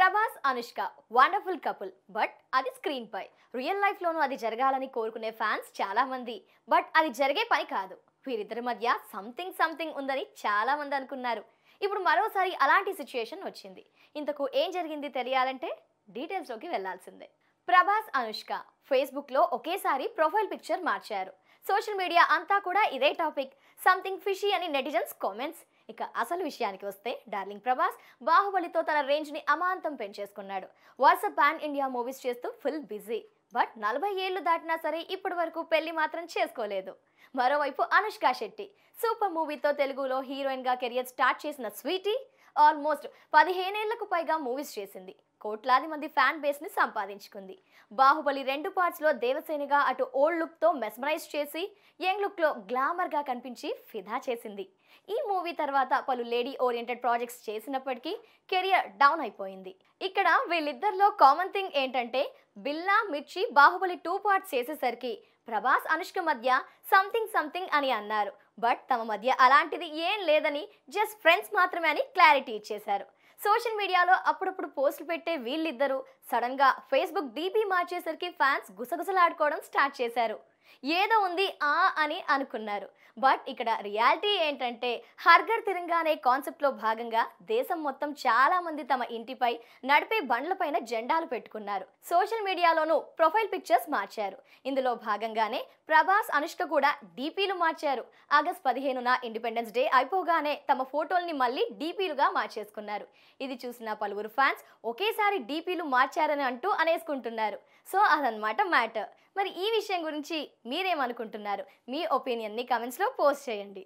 Prabhas Anushka wonderful couple but అది screen పై real లైఫ్లోనూ అది జరగాలని కోరుకునే ఫ్యాన్స్ చాలామంది బట్ అది జరిగే పని కాదు వీరిద్దరి మధ్య సంథింగ్ సంథింగ్ ఉందని చాలామంది అనుకున్నారు ఇప్పుడు మరోసారి అలాంటి సిచ్యుయేషన్ వచ్చింది ఇంతకు ఏం జరిగింది తెలియాలంటే డీటెయిల్స్లోకి వెళ్లాల్సిందే ప్రభాస్ అనుష్క ఫేస్బుక్లో ఒకేసారి ప్రొఫైల్ పిక్చర్ మార్చారు సోషల్ మీడియా అంతా కూడా ఇదే టాపిక్ సంథింగ్ ఫిషీ అని నెటిజన్స్ కామెంట్స్ ఇక అసలు విషయానికి వస్తే డార్లింగ్ ప్రభాస్ బాహుబలితో తన రేంజ్ని అమాంతం పెంచేసుకున్నాడు వాట్సప్ పాన్ ఇండియా మూవీస్ చేస్తూ ఫుల్ బిజీ బట్ నలభై ఏళ్ళు దాటినా సరే ఇప్పటి వరకు పెళ్లి మాత్రం చేసుకోలేదు మరోవైపు అనుష్క శెట్టి సూపర్ మూవీతో తెలుగులో హీరోయిన్గా కెరియర్ స్టార్ట్ చేసిన స్వీటీ ఆల్మోస్ట్ పదిహేనేళ్లకు పైగా మూవీస్ చేసింది కోట్లాది మంది ఫ్యాన్ బేస్ని సంపాదించుకుంది బాహుబలి రెండు పార్ట్స్లో దేవసేనగా అటు ఓల్డ్ లుక్తో మెస్మరైజ్ చేసి యంగ్ లుక్లో గ్లామర్గా కనిపించి ఫిదా చేసింది ఈ మూవీ తర్వాత పలు లేడీ ఓరియంటెడ్ ప్రాజెక్ట్స్ చేసినప్పటికీ కెరియర్ డౌన్ అయిపోయింది ఇక్కడ వీళ్ళిద్దరిలో కామన్ థింగ్ ఏంటంటే బిల్లా మిర్చి బాహుబలి టూ పార్ట్స్ చేసేసరికి ప్రభాస్ అనుష్క మధ్య సంథింగ్ సంథింగ్ అని అన్నారు బట్ తమ మధ్య అలాంటిది ఏం లేదని జస్ట్ ఫ్రెండ్స్ మాత్రమే అని క్లారిటీ ఇచ్చేశారు సోషల్ మీడియాలో అప్పుడప్పుడు పోస్టులు పెట్టే వీళ్ళిద్దరూ సడన్గా ఫేస్బుక్ డీపీ మార్చేసరికి ఫ్యాన్స్ గుసగుసలాడుకోవడం స్టార్ట్ చేశారు ఏదో ఉంది ఆ అని అనుకున్నారు బట్ ఇక్కడ రియాలిటీ ఏంటంటే హర్గర్ తిరంగా అనే కాన్సెప్ట్లో భాగంగా దేశం మొత్తం చాలామంది తమ ఇంటిపై నడిపే బండ్లపైన జెండాలు పెట్టుకున్నారు సోషల్ మీడియాలోనూ ప్రొఫైల్ పిక్చర్స్ మార్చారు ఇందులో భాగంగానే ప్రభాస్ అనుష్క కూడా డీపీలు మార్చారు ఆగస్ట్ పదిహేనున ఇండిపెండెన్స్ డే అయిపోగానే తమ ఫోటోల్ని మళ్ళీ డీపీలుగా మార్చేసుకున్నారు ఇది చూసిన పలువురు ఫ్యాన్స్ ఒకేసారి డీపీలు మార్చారని అంటూ అనేసుకుంటున్నారు సో అదనమాట మ్యాటర్ మరి ఈ విషయం గురించి మీరేమనుకుంటున్నారు మీ ఒపీనియన్ని కమెంట్స్లో పోస్ట్ చేయండి